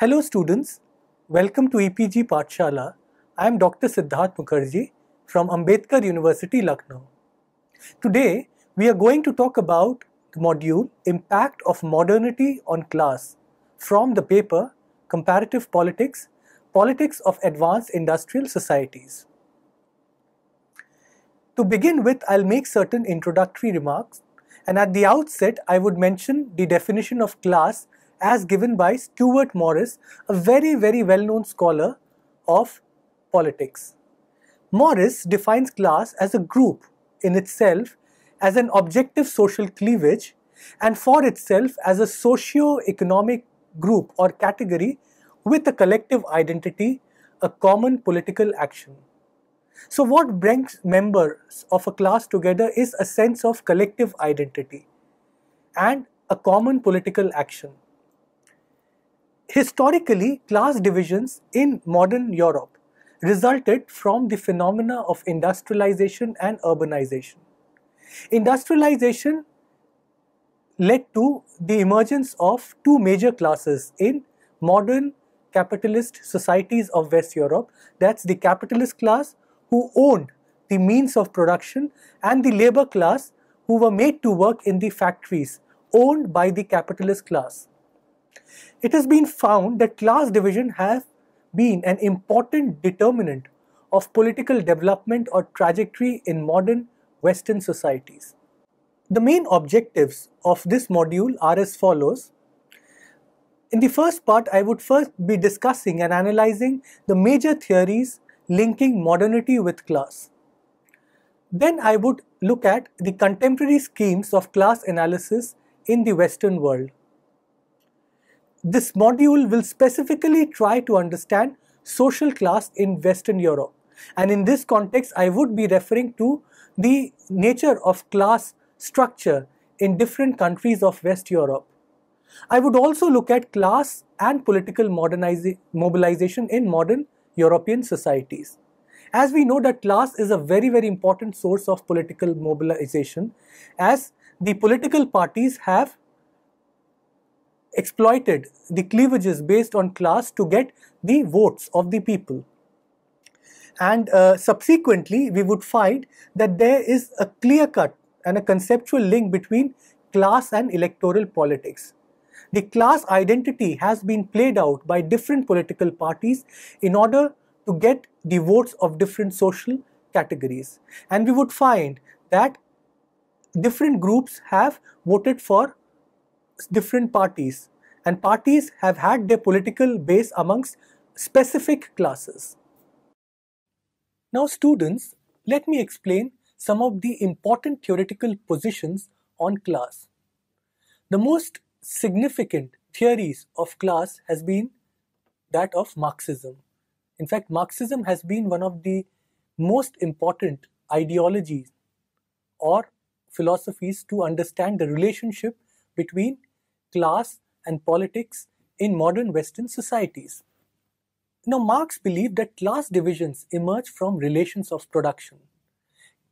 Hello students, welcome to EPG Patshala. I am Dr. Siddharth Mukherjee from Ambedkar University, Lucknow. Today, we are going to talk about the module Impact of Modernity on Class from the paper Comparative Politics, Politics of Advanced Industrial Societies. To begin with, I'll make certain introductory remarks and at the outset, I would mention the definition of class as given by Stuart Morris, a very, very well-known scholar of politics. Morris defines class as a group in itself as an objective social cleavage and for itself as a socio-economic group or category with a collective identity, a common political action. So what brings members of a class together is a sense of collective identity and a common political action. Historically, class divisions in modern Europe resulted from the phenomena of industrialization and urbanization. Industrialization led to the emergence of two major classes in modern capitalist societies of West Europe. That's the capitalist class who owned the means of production and the labor class who were made to work in the factories owned by the capitalist class. It has been found that class division has been an important determinant of political development or trajectory in modern Western societies. The main objectives of this module are as follows. In the first part, I would first be discussing and analyzing the major theories linking modernity with class. Then I would look at the contemporary schemes of class analysis in the Western world. This module will specifically try to understand social class in Western Europe. And in this context, I would be referring to the nature of class structure in different countries of West Europe. I would also look at class and political mobilization in modern European societies. As we know that class is a very, very important source of political mobilization as the political parties have exploited the cleavages based on class to get the votes of the people. And uh, subsequently, we would find that there is a clear cut and a conceptual link between class and electoral politics. The class identity has been played out by different political parties in order to get the votes of different social categories. And we would find that different groups have voted for different parties and parties have had their political base amongst specific classes. Now students, let me explain some of the important theoretical positions on class. The most significant theories of class has been that of Marxism. In fact, Marxism has been one of the most important ideologies or philosophies to understand the relationship between class, and politics in modern Western societies. Now, Marx believed that class divisions emerge from relations of production.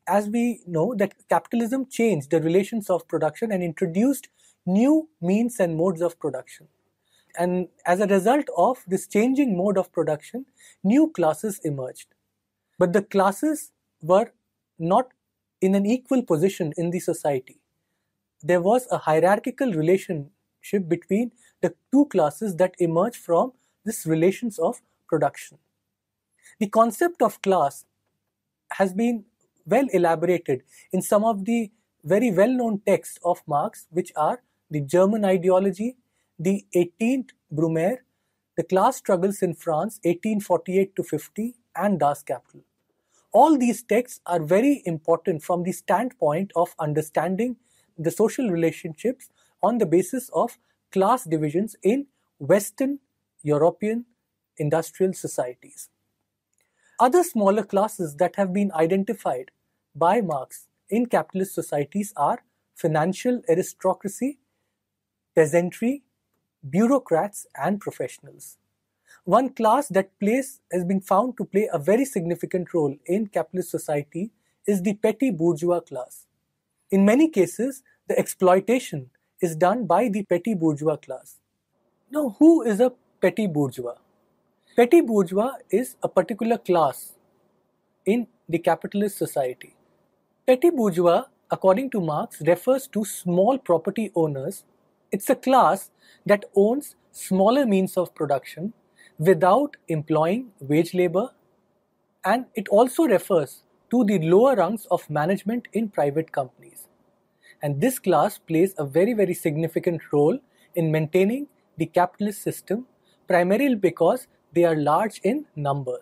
As we know, that capitalism changed the relations of production and introduced new means and modes of production. And as a result of this changing mode of production, new classes emerged. But the classes were not in an equal position in the society. There was a hierarchical relation relationship between the two classes that emerge from this relations of production. The concept of class has been well elaborated in some of the very well known texts of Marx, which are the German ideology, the 18th Brumaire, the class struggles in France 1848 to 50, and Das Kapital. All these texts are very important from the standpoint of understanding the social relationships on the basis of class divisions in Western European industrial societies. Other smaller classes that have been identified by Marx in capitalist societies are financial aristocracy, peasantry, bureaucrats, and professionals. One class that plays has been found to play a very significant role in capitalist society is the petty bourgeois class. In many cases, the exploitation is done by the petty bourgeois class. Now, who is a petty bourgeois? Petty bourgeois is a particular class in the capitalist society. Petty bourgeois, according to Marx, refers to small property owners. It's a class that owns smaller means of production without employing wage labor, and it also refers to the lower rungs of management in private companies. And this class plays a very, very significant role in maintaining the capitalist system, primarily because they are large in number.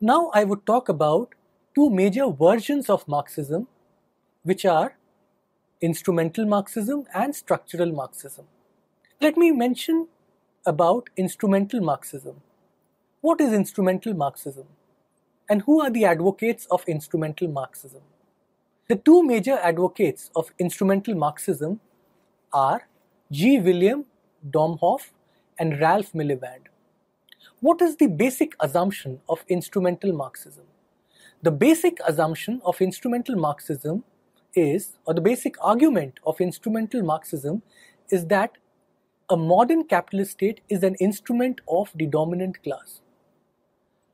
Now I would talk about two major versions of Marxism, which are instrumental Marxism and structural Marxism. Let me mention about instrumental Marxism. What is instrumental Marxism? And who are the advocates of instrumental Marxism? The two major advocates of instrumental Marxism are G. William Domhoff and Ralph Miliband. What is the basic assumption of instrumental Marxism? The basic assumption of instrumental Marxism is, or the basic argument of instrumental Marxism is that a modern capitalist state is an instrument of the dominant class.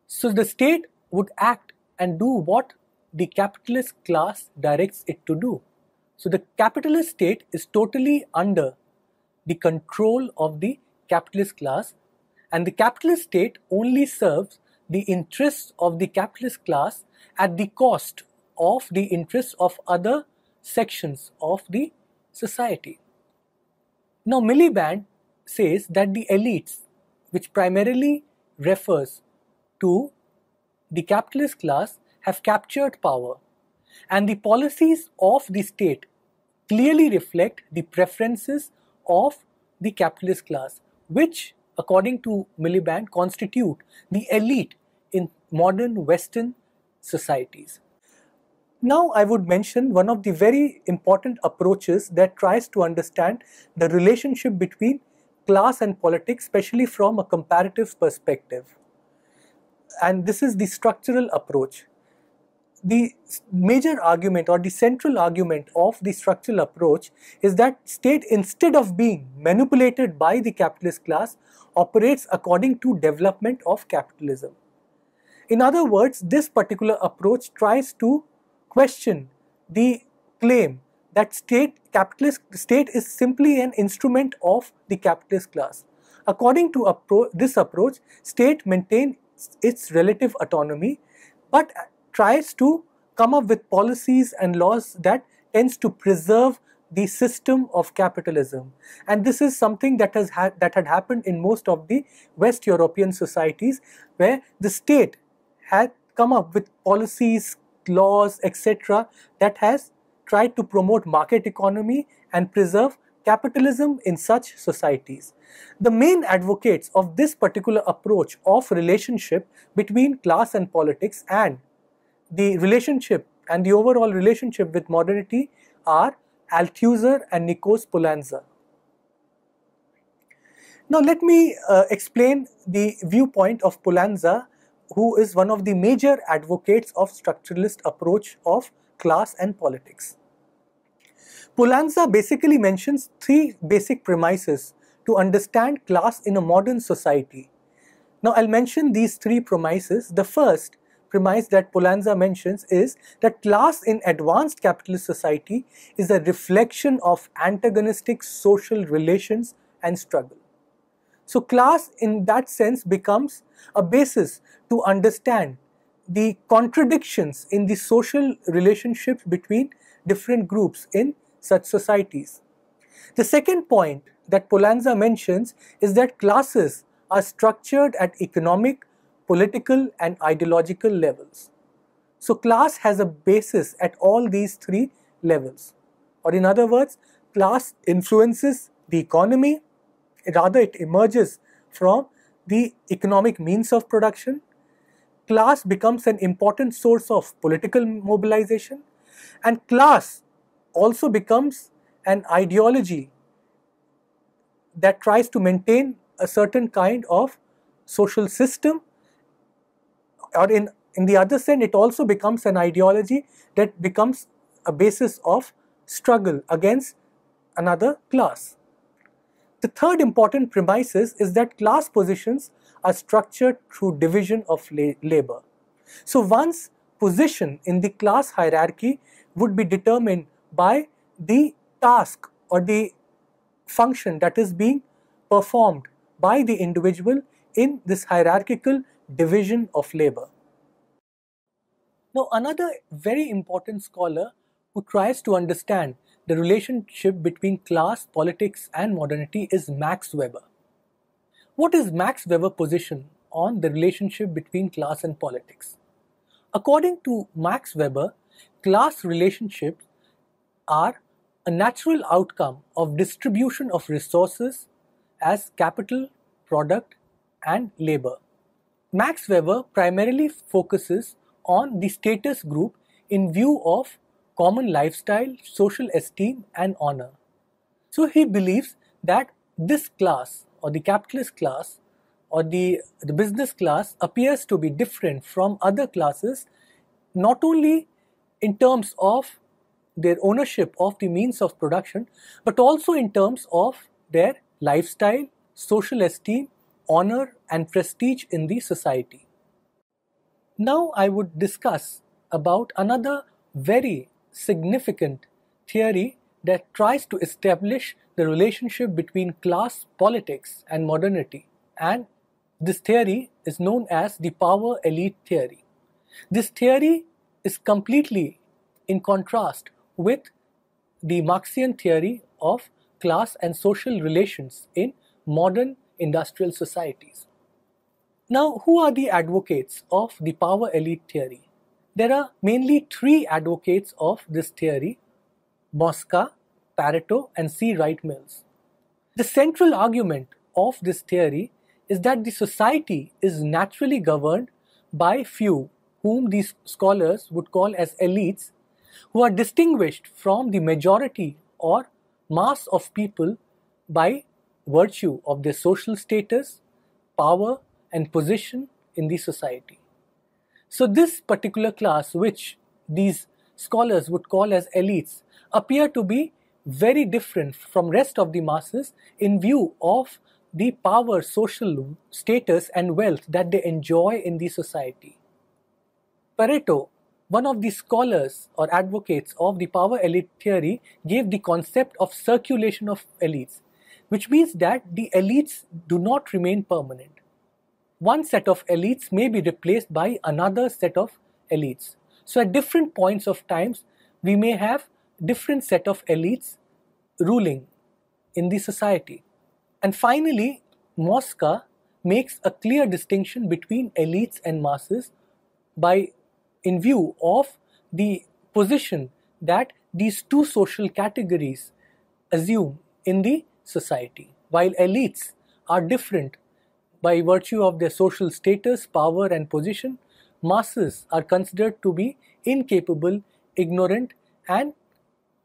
So the state would act and do what the capitalist class directs it to do. So the capitalist state is totally under the control of the capitalist class, and the capitalist state only serves the interests of the capitalist class at the cost of the interests of other sections of the society. Now, Miliband says that the elites, which primarily refers to the capitalist class, have captured power, and the policies of the state clearly reflect the preferences of the capitalist class, which, according to Miliband, constitute the elite in modern Western societies. Now, I would mention one of the very important approaches that tries to understand the relationship between class and politics, especially from a comparative perspective. And this is the structural approach the major argument or the central argument of the structural approach is that state instead of being manipulated by the capitalist class operates according to development of capitalism. In other words, this particular approach tries to question the claim that state capitalist state is simply an instrument of the capitalist class. According to appro this approach, state maintains its relative autonomy, but tries to come up with policies and laws that tends to preserve the system of capitalism and this is something that has ha that had happened in most of the west european societies where the state had come up with policies laws etc that has tried to promote market economy and preserve capitalism in such societies the main advocates of this particular approach of relationship between class and politics and the relationship and the overall relationship with modernity are Althusser and Nikos Polanzer. Now let me uh, explain the viewpoint of Polanza who is one of the major advocates of structuralist approach of class and politics. Polanza basically mentions three basic premises to understand class in a modern society. Now I'll mention these three premises. The first premise that Polanza mentions is that class in advanced capitalist society is a reflection of antagonistic social relations and struggle. So class in that sense becomes a basis to understand the contradictions in the social relationships between different groups in such societies. The second point that Polanza mentions is that classes are structured at economic, political and ideological levels. So class has a basis at all these three levels. Or in other words, class influences the economy, rather it emerges from the economic means of production. Class becomes an important source of political mobilization and class also becomes an ideology that tries to maintain a certain kind of social system or in, in the other sense, it also becomes an ideology that becomes a basis of struggle against another class. The third important premise is that class positions are structured through division of la labor. So one's position in the class hierarchy would be determined by the task or the function that is being performed by the individual in this hierarchical division of labor. Now, another very important scholar who tries to understand the relationship between class, politics, and modernity is Max Weber. What is Max Weber's position on the relationship between class and politics? According to Max Weber, class relationships are a natural outcome of distribution of resources as capital, product, and labor. Max Weber primarily focuses on the status group in view of common lifestyle, social esteem, and honor. So he believes that this class, or the capitalist class, or the, the business class, appears to be different from other classes not only in terms of their ownership of the means of production, but also in terms of their lifestyle, social esteem, honor and prestige in the society. Now I would discuss about another very significant theory that tries to establish the relationship between class politics and modernity and this theory is known as the power elite theory. This theory is completely in contrast with the Marxian theory of class and social relations in modern industrial societies. Now, who are the advocates of the power elite theory? There are mainly three advocates of this theory Mosca, Pareto, and C. Wright Mills. The central argument of this theory is that the society is naturally governed by few, whom these scholars would call as elites, who are distinguished from the majority or mass of people by virtue of their social status, power, and position in the society. So, this particular class, which these scholars would call as elites, appear to be very different from rest of the masses in view of the power, social status, and wealth that they enjoy in the society. Pareto, one of the scholars or advocates of the power elite theory, gave the concept of circulation of elites which means that the elites do not remain permanent. One set of elites may be replaced by another set of elites. So at different points of times, we may have different set of elites ruling in the society. And finally, Mosca makes a clear distinction between elites and masses by in view of the position that these two social categories assume in the society, while elites are different by virtue of their social status, power, and position. Masses are considered to be incapable, ignorant, and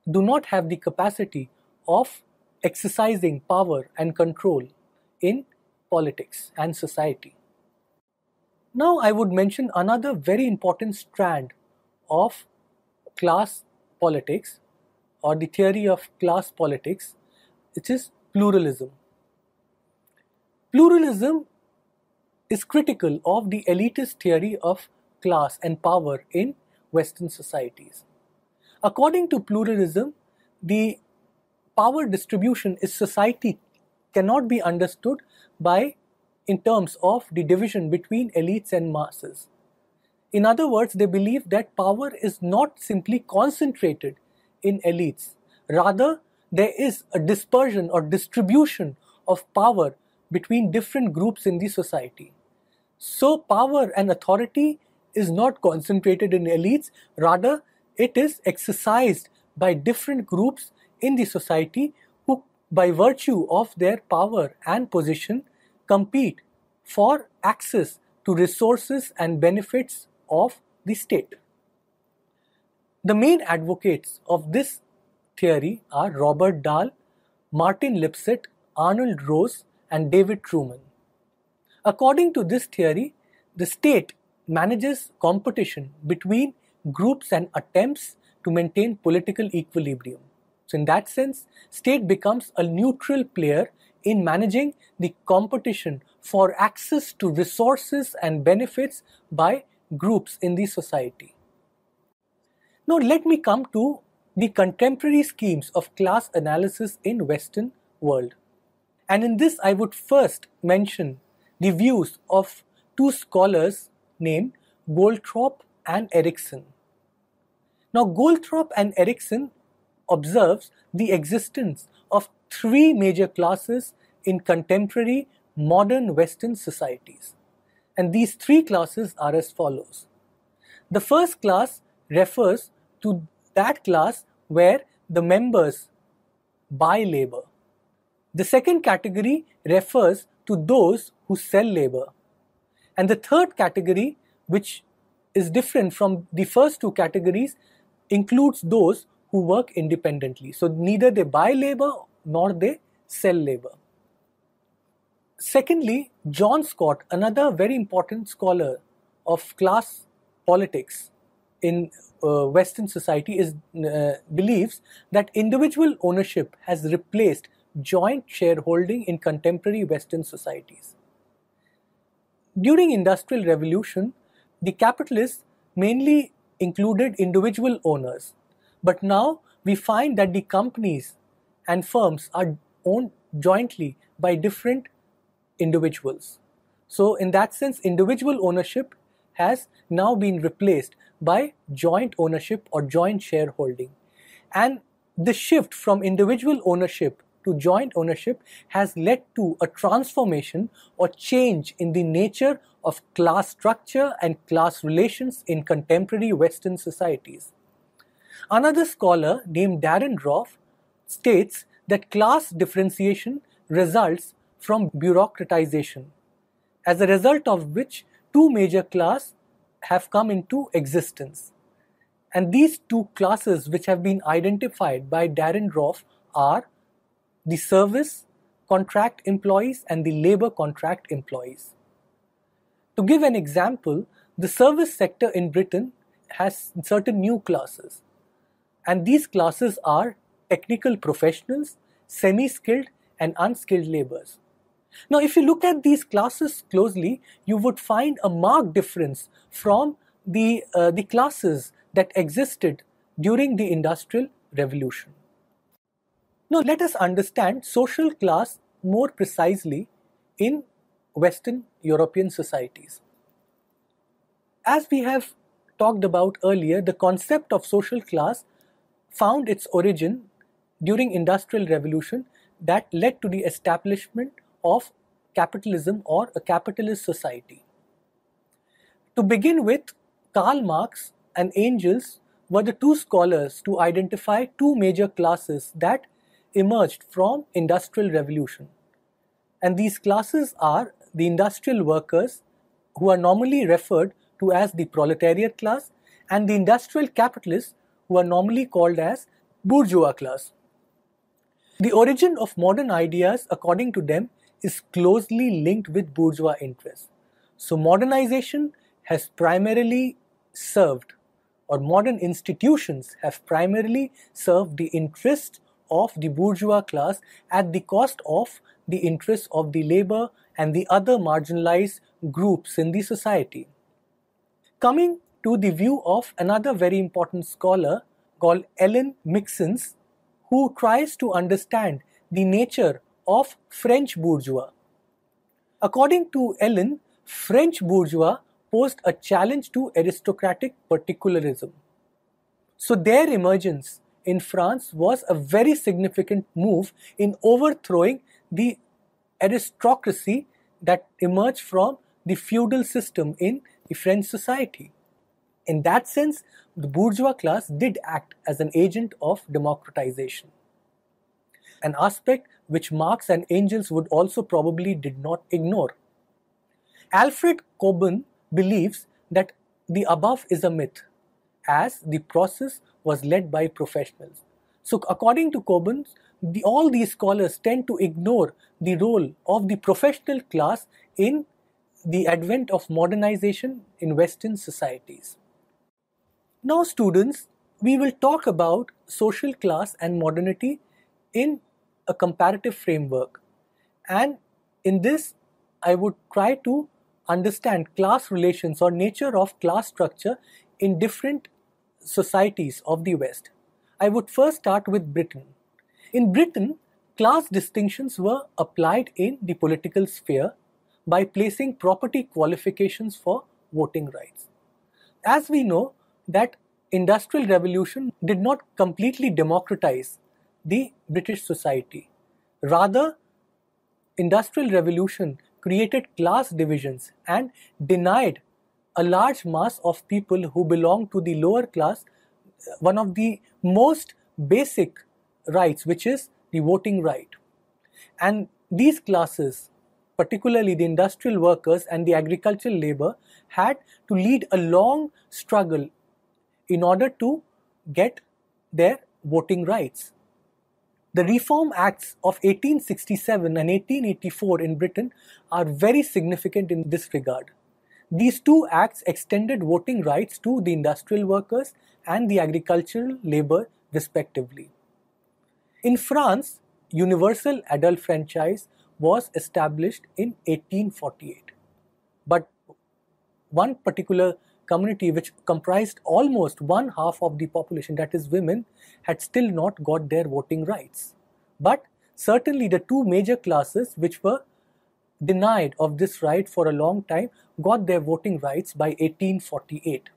do not have the capacity of exercising power and control in politics and society. Now, I would mention another very important strand of class politics or the theory of class politics, which is pluralism. Pluralism is critical of the elitist theory of class and power in Western societies. According to pluralism, the power distribution in society cannot be understood by in terms of the division between elites and masses. In other words, they believe that power is not simply concentrated in elites. Rather, there is a dispersion or distribution of power between different groups in the society. So, power and authority is not concentrated in elites, rather, it is exercised by different groups in the society who, by virtue of their power and position, compete for access to resources and benefits of the state. The main advocates of this theory are Robert Dahl, Martin Lipset, Arnold Rose, and David Truman. According to this theory, the state manages competition between groups and attempts to maintain political equilibrium. So, in that sense, state becomes a neutral player in managing the competition for access to resources and benefits by groups in the society. Now, let me come to the contemporary schemes of class analysis in Western world. And in this, I would first mention the views of two scholars named Goldthorpe and Erickson. Now, Goldthorpe and Erickson observes the existence of three major classes in contemporary modern Western societies. And these three classes are as follows. The first class refers to that class where the members buy labor. The second category refers to those who sell labor. And the third category, which is different from the first two categories, includes those who work independently. So neither they buy labor nor they sell labor. Secondly, John Scott, another very important scholar of class politics, in uh, Western society is uh, believes that individual ownership has replaced joint shareholding in contemporary Western societies. During industrial revolution, the capitalists mainly included individual owners, but now we find that the companies and firms are owned jointly by different individuals. So, in that sense, individual ownership has now been replaced by joint ownership or joint shareholding. And the shift from individual ownership to joint ownership has led to a transformation or change in the nature of class structure and class relations in contemporary Western societies. Another scholar named Darren Roth states that class differentiation results from bureaucratization, as a result of which two major class have come into existence. And these two classes, which have been identified by Darren Roth, are the service contract employees and the labor contract employees. To give an example, the service sector in Britain has certain new classes, and these classes are technical professionals, semi skilled, and unskilled laborers. Now, if you look at these classes closely, you would find a marked difference from the, uh, the classes that existed during the Industrial Revolution. Now, let us understand social class more precisely in Western European societies. As we have talked about earlier, the concept of social class found its origin during industrial revolution that led to the establishment of capitalism or a capitalist society. To begin with, Karl Marx and Engels were the two scholars to identify two major classes that emerged from industrial revolution. And these classes are the industrial workers who are normally referred to as the proletariat class and the industrial capitalists who are normally called as bourgeois class. The origin of modern ideas according to them is closely linked with bourgeois interests. So modernization has primarily served or modern institutions have primarily served the interests of the bourgeois class at the cost of the interests of the labor and the other marginalized groups in the society. Coming to the view of another very important scholar called Ellen Mixons, who tries to understand the nature of French bourgeois. According to Ellen, French bourgeois posed a challenge to aristocratic particularism. So their emergence in France was a very significant move in overthrowing the aristocracy that emerged from the feudal system in the French society. In that sense, the bourgeois class did act as an agent of democratization an aspect which Marx and Engels would also probably did not ignore. Alfred Coben believes that the above is a myth, as the process was led by professionals. So, according to Coben, the, all these scholars tend to ignore the role of the professional class in the advent of modernization in Western societies. Now, students, we will talk about social class and modernity in a comparative framework. And in this, I would try to understand class relations or nature of class structure in different societies of the West. I would first start with Britain. In Britain, class distinctions were applied in the political sphere by placing property qualifications for voting rights. As we know that industrial revolution did not completely democratize the British society. Rather, Industrial Revolution created class divisions and denied a large mass of people who belong to the lower class uh, one of the most basic rights, which is the voting right. And these classes, particularly the industrial workers and the agricultural labor, had to lead a long struggle in order to get their voting rights. The Reform Acts of 1867 and 1884 in Britain are very significant in this regard. These two acts extended voting rights to the industrial workers and the agricultural labour, respectively. In France, universal adult franchise was established in 1848. But one particular community, which comprised almost one half of the population, that is, women, had still not got their voting rights. But certainly the two major classes which were denied of this right for a long time got their voting rights by 1848.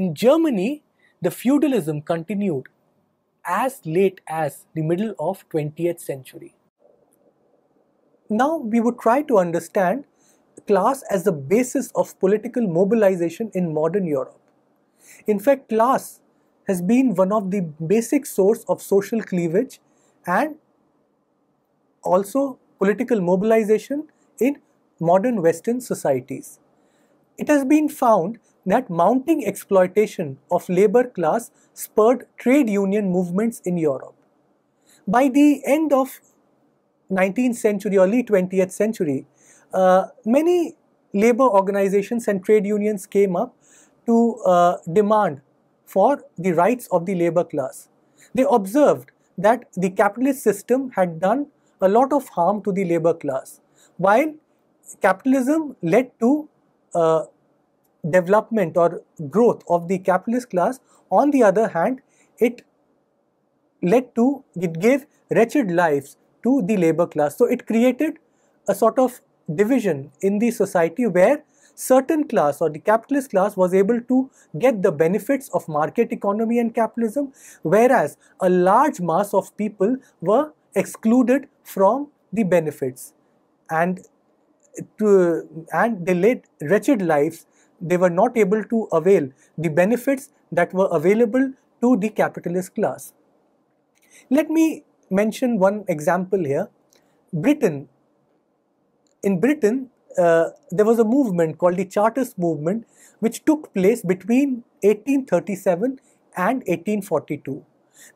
In Germany, the feudalism continued as late as the middle of 20th century. Now we would try to understand class as the basis of political mobilization in modern Europe. In fact, class has been one of the basic source of social cleavage and also political mobilization in modern Western societies. It has been found that mounting exploitation of labor class spurred trade union movements in Europe. By the end of 19th century, early 20th century, uh, many labor organizations and trade unions came up to uh, demand for the rights of the labor class. They observed that the capitalist system had done a lot of harm to the labor class, while capitalism led to uh, development or growth of the capitalist class. On the other hand, it led to, it gave wretched lives to the labor class. So it created a sort of division in the society where certain class or the capitalist class was able to get the benefits of market economy and capitalism whereas a large mass of people were excluded from the benefits and to, and they led wretched lives they were not able to avail the benefits that were available to the capitalist class let me mention one example here britain in Britain, uh, there was a movement called the Chartist movement, which took place between 1837 and 1842.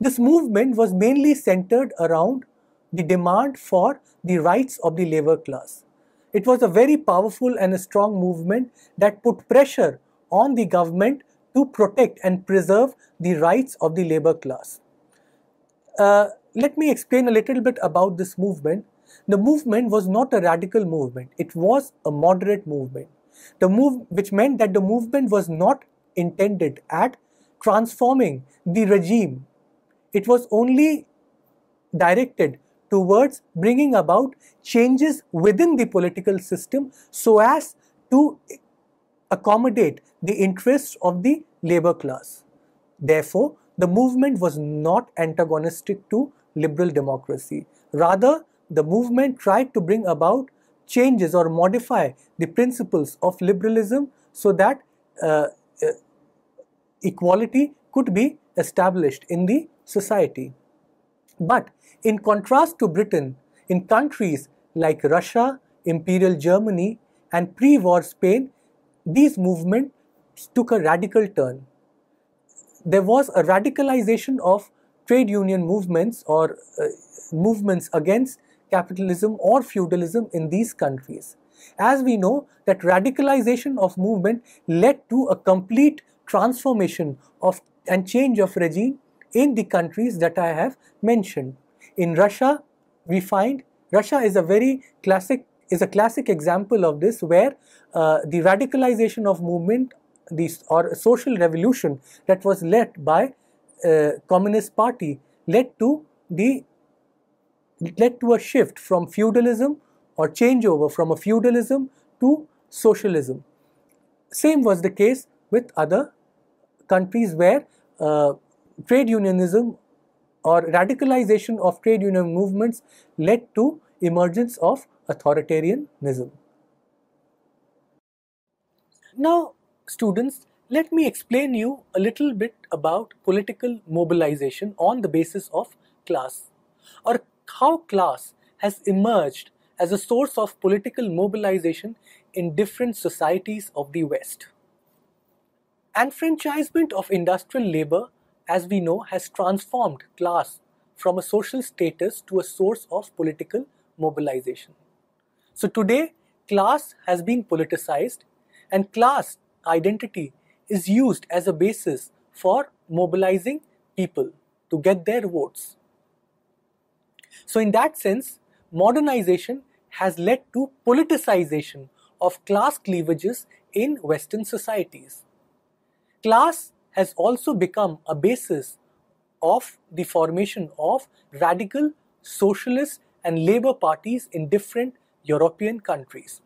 This movement was mainly centered around the demand for the rights of the labor class. It was a very powerful and a strong movement that put pressure on the government to protect and preserve the rights of the labor class. Uh, let me explain a little bit about this movement the movement was not a radical movement, it was a moderate movement. The move, which meant that the movement was not intended at transforming the regime. It was only directed towards bringing about changes within the political system so as to accommodate the interests of the labor class. Therefore, the movement was not antagonistic to liberal democracy. Rather, the movement tried to bring about changes or modify the principles of liberalism so that uh, uh, equality could be established in the society. But in contrast to Britain, in countries like Russia, Imperial Germany, and pre war Spain, these movements took a radical turn. There was a radicalization of trade union movements or uh, movements against capitalism or feudalism in these countries. As we know that radicalization of movement led to a complete transformation of and change of regime in the countries that I have mentioned. In Russia, we find Russia is a very classic is a classic example of this where uh, the radicalization of movement these or social revolution that was led by uh, communist party led to the led to a shift from feudalism or changeover from a feudalism to socialism. Same was the case with other countries where uh, trade unionism or radicalization of trade union movements led to emergence of authoritarianism. Now students, let me explain you a little bit about political mobilization on the basis of class or how class has emerged as a source of political mobilization in different societies of the West. Enfranchisement of industrial labor, as we know, has transformed class from a social status to a source of political mobilization. So today, class has been politicized and class identity is used as a basis for mobilizing people to get their votes. So, in that sense, modernization has led to politicization of class cleavages in Western societies. Class has also become a basis of the formation of radical socialist and labor parties in different European countries.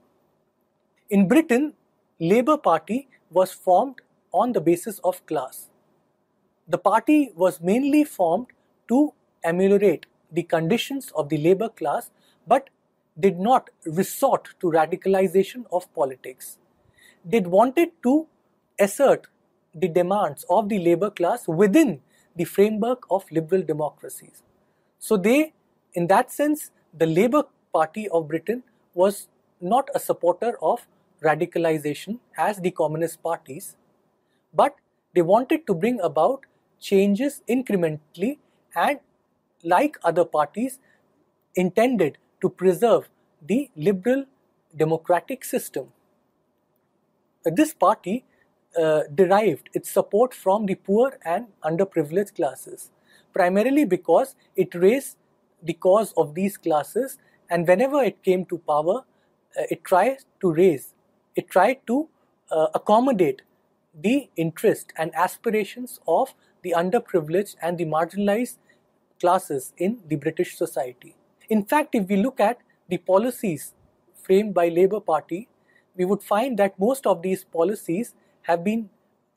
In Britain, Labour Party was formed on the basis of class. The party was mainly formed to ameliorate the conditions of the labor class but did not resort to radicalization of politics. They wanted to assert the demands of the labor class within the framework of liberal democracies. So, they, in that sense, the Labour Party of Britain was not a supporter of radicalization as the communist parties, but they wanted to bring about changes incrementally and like other parties, intended to preserve the liberal democratic system. This party uh, derived its support from the poor and underprivileged classes, primarily because it raised the cause of these classes and whenever it came to power, uh, it tried to raise, it tried to uh, accommodate the interest and aspirations of the underprivileged and the marginalized classes in the British society. In fact, if we look at the policies framed by Labour Party, we would find that most of these policies have been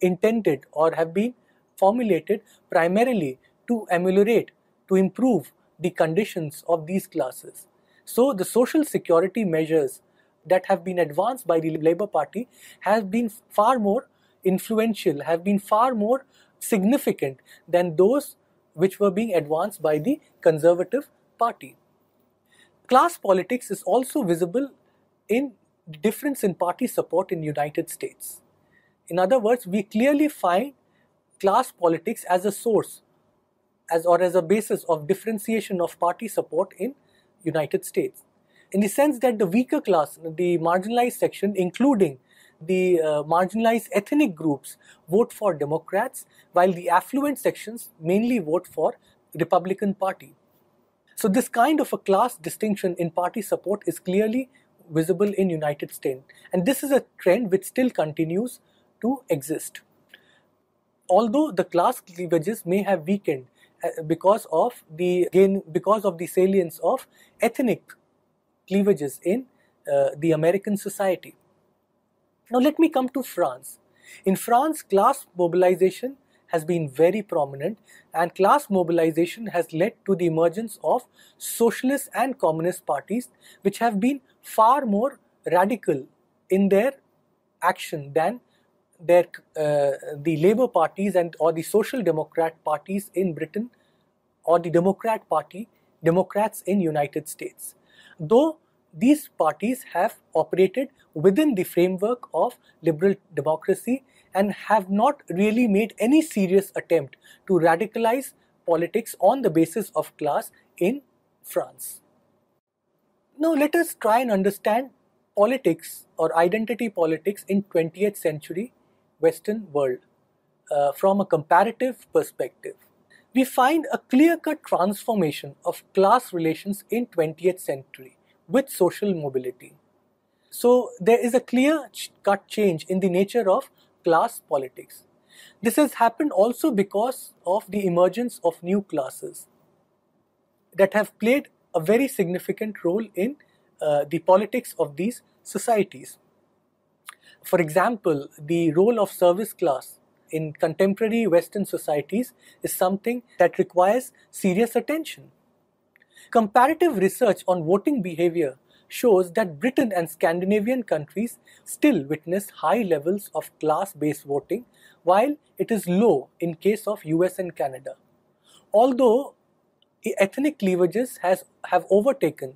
intended or have been formulated primarily to ameliorate, to improve the conditions of these classes. So the social security measures that have been advanced by the Labour Party have been far more influential, have been far more significant than those which were being advanced by the Conservative Party. Class politics is also visible in difference in party support in United States. In other words, we clearly find class politics as a source as or as a basis of differentiation of party support in United States. In the sense that the weaker class, the marginalized section, including the uh, marginalized ethnic groups vote for Democrats, while the affluent sections mainly vote for Republican Party. So this kind of a class distinction in party support is clearly visible in United States, and this is a trend which still continues to exist. Although the class cleavages may have weakened uh, because of the gain, because of the salience of ethnic cleavages in uh, the American society. Now let me come to France. In France, class mobilization has been very prominent and class mobilization has led to the emergence of socialist and communist parties which have been far more radical in their action than their uh, the labor parties and or the social democrat parties in Britain or the democrat party democrats in United States though these parties have operated within the framework of liberal democracy and have not really made any serious attempt to radicalize politics on the basis of class in France. Now let us try and understand politics or identity politics in 20th century Western world uh, from a comparative perspective. We find a clear-cut transformation of class relations in 20th century with social mobility. So there is a clear cut change in the nature of class politics. This has happened also because of the emergence of new classes that have played a very significant role in uh, the politics of these societies. For example, the role of service class in contemporary Western societies is something that requires serious attention. Comparative research on voting behavior shows that Britain and Scandinavian countries still witness high levels of class-based voting, while it is low in case of US and Canada. Although ethnic cleavages has, have overtaken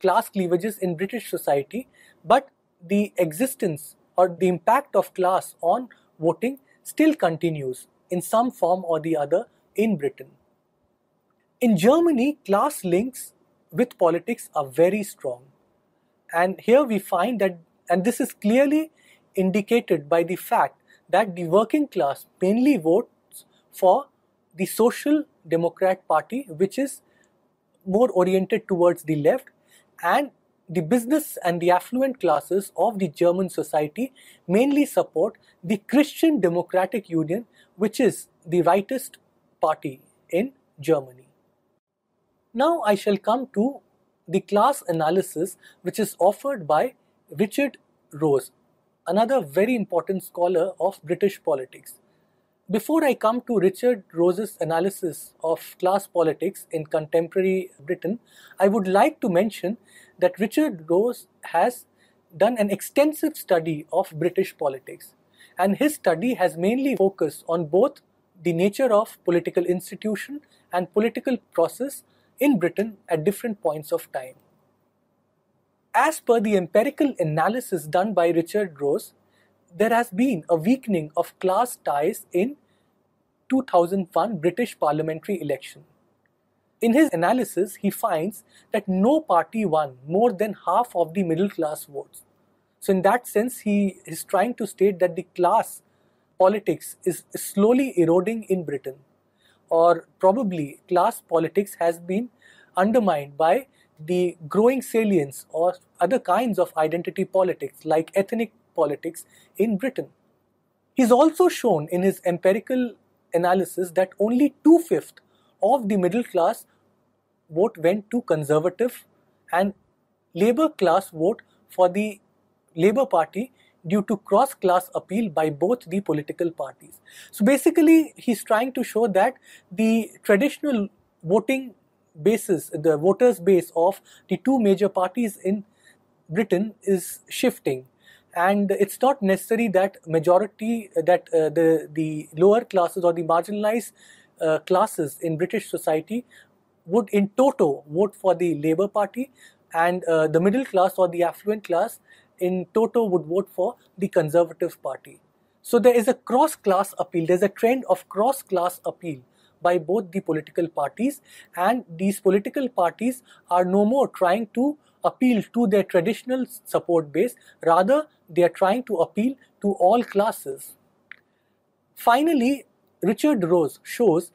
class cleavages in British society, but the existence or the impact of class on voting still continues in some form or the other in Britain. In Germany, class links with politics are very strong. And here we find that, and this is clearly indicated by the fact that the working class mainly votes for the Social Democrat Party, which is more oriented towards the left, and the business and the affluent classes of the German society mainly support the Christian Democratic Union, which is the rightist party in Germany. Now I shall come to the class analysis which is offered by Richard Rose, another very important scholar of British politics. Before I come to Richard Rose's analysis of class politics in contemporary Britain, I would like to mention that Richard Rose has done an extensive study of British politics, and his study has mainly focused on both the nature of political institution and political process in Britain at different points of time. As per the empirical analysis done by Richard Rose, there has been a weakening of class ties in 2001 British parliamentary election. In his analysis, he finds that no party won more than half of the middle class votes. So, in that sense, he is trying to state that the class politics is slowly eroding in Britain or probably class politics has been undermined by the growing salience of other kinds of identity politics like ethnic politics in Britain. He's also shown in his empirical analysis that only two fifths of the middle class vote went to conservative and labor class vote for the Labour Party due to cross class appeal by both the political parties. So basically, he's trying to show that the traditional voting basis, the voters' base of the two major parties in Britain is shifting. And it's not necessary that majority, that uh, the, the lower classes or the marginalized uh, classes in British society would in toto vote for the Labour Party and uh, the middle class or the affluent class in toto would vote for the Conservative Party. So there is a cross class appeal, there's a trend of cross class appeal by both the political parties, and these political parties are no more trying to appeal to their traditional support base, rather, they are trying to appeal to all classes. Finally, Richard Rose shows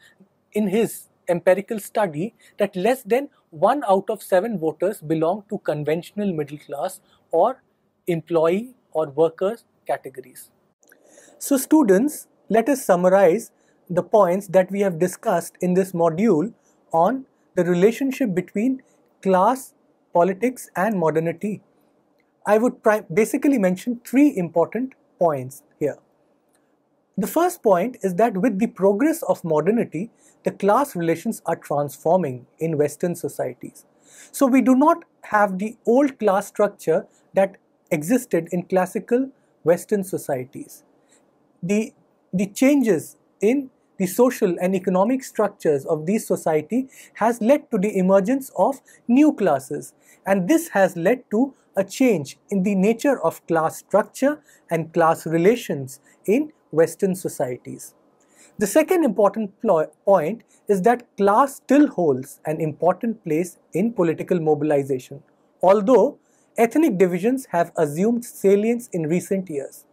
in his empirical study that less than 1 out of 7 voters belong to conventional middle class or employee or workers categories. So students, let us summarize the points that we have discussed in this module on the relationship between class, politics and modernity. I would basically mention three important points here. The first point is that with the progress of modernity, the class relations are transforming in Western societies. So we do not have the old class structure that existed in classical Western societies. The, the changes in the social and economic structures of these society has led to the emergence of new classes and this has led to a change in the nature of class structure and class relations in Western societies. The second important point is that class still holds an important place in political mobilization, although Ethnic divisions have assumed salience in recent years.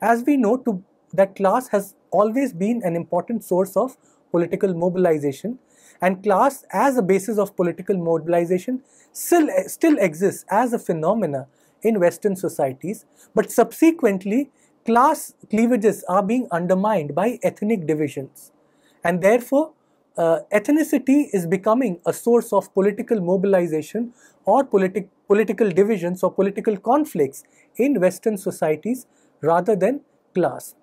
As we know to, that class has always been an important source of political mobilization and class as a basis of political mobilization still, still exists as a phenomena in Western societies, but subsequently class cleavages are being undermined by ethnic divisions. And therefore, uh, ethnicity is becoming a source of political mobilization or politi political divisions or political conflicts in Western societies rather than class.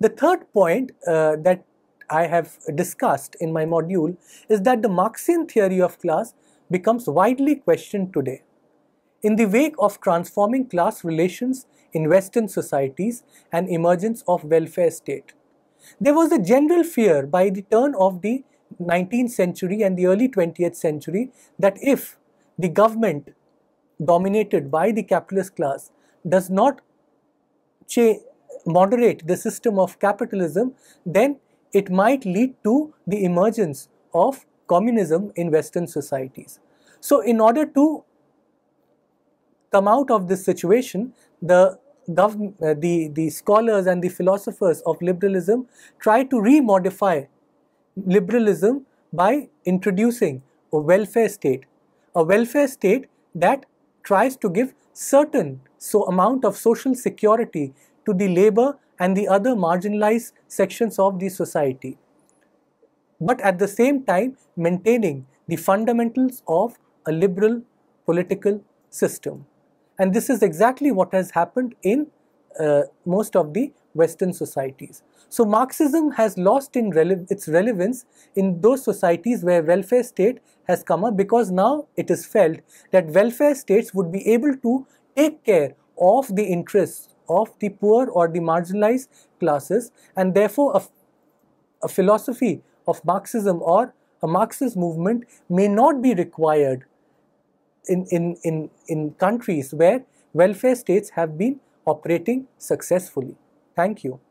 The third point uh, that I have discussed in my module is that the Marxian theory of class becomes widely questioned today. In the wake of transforming class relations in Western societies and emergence of welfare state, there was a general fear by the turn of the 19th century and the early 20th century that if the government dominated by the capitalist class does not moderate the system of capitalism, then it might lead to the emergence of communism in Western societies. So, in order to come out of this situation, the uh, the, the scholars and the philosophers of liberalism try to remodify liberalism by introducing a welfare state. A welfare state that tries to give certain so amount of social security to the labor and the other marginalized sections of the society. But at the same time maintaining the fundamentals of a liberal political system. And this is exactly what has happened in uh, most of the Western societies. So Marxism has lost in rele its relevance in those societies where welfare state has come up because now it is felt that welfare states would be able to take care of the interests of the poor or the marginalized classes and therefore a, a philosophy of Marxism or a Marxist movement may not be required in, in, in, in countries where welfare states have been operating successfully. Thank you.